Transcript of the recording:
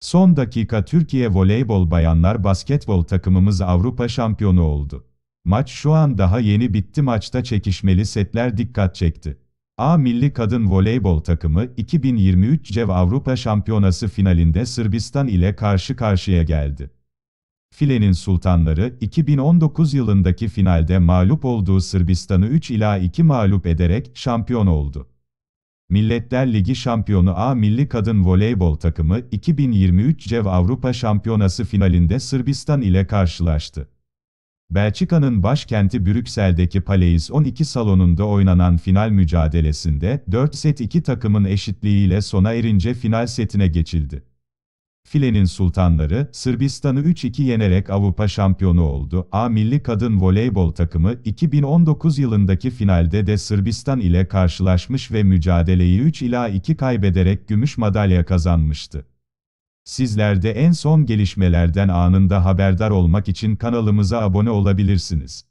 Son dakika Türkiye voleybol bayanlar basketbol takımımız Avrupa şampiyonu oldu. Maç şu an daha yeni bitti maçta çekişmeli setler dikkat çekti. A milli kadın voleybol takımı 2023 CEV Avrupa Şampiyonası finalinde Sırbistan ile karşı karşıya geldi. Filenin Sultanları 2019 yılındaki finalde mağlup olduğu Sırbistan'ı 3 ila 2 mağlup ederek şampiyon oldu. Milletler Ligi şampiyonu A milli kadın voleybol takımı 2023 CEV Avrupa Şampiyonası finalinde Sırbistan ile karşılaştı. Belçika'nın başkenti Brüksel'deki Paleis 12 salonunda oynanan final mücadelesinde 4 set 2 takımın eşitliğiyle sona erince final setine geçildi. Filenin sultanları, Sırbistan'ı 3-2 yenerek Avrupa şampiyonu oldu. A milli kadın voleybol takımı, 2019 yılındaki finalde de Sırbistan ile karşılaşmış ve mücadeleyi 3 ila 2 kaybederek gümüş madalya kazanmıştı. Sizler de en son gelişmelerden anında haberdar olmak için kanalımıza abone olabilirsiniz.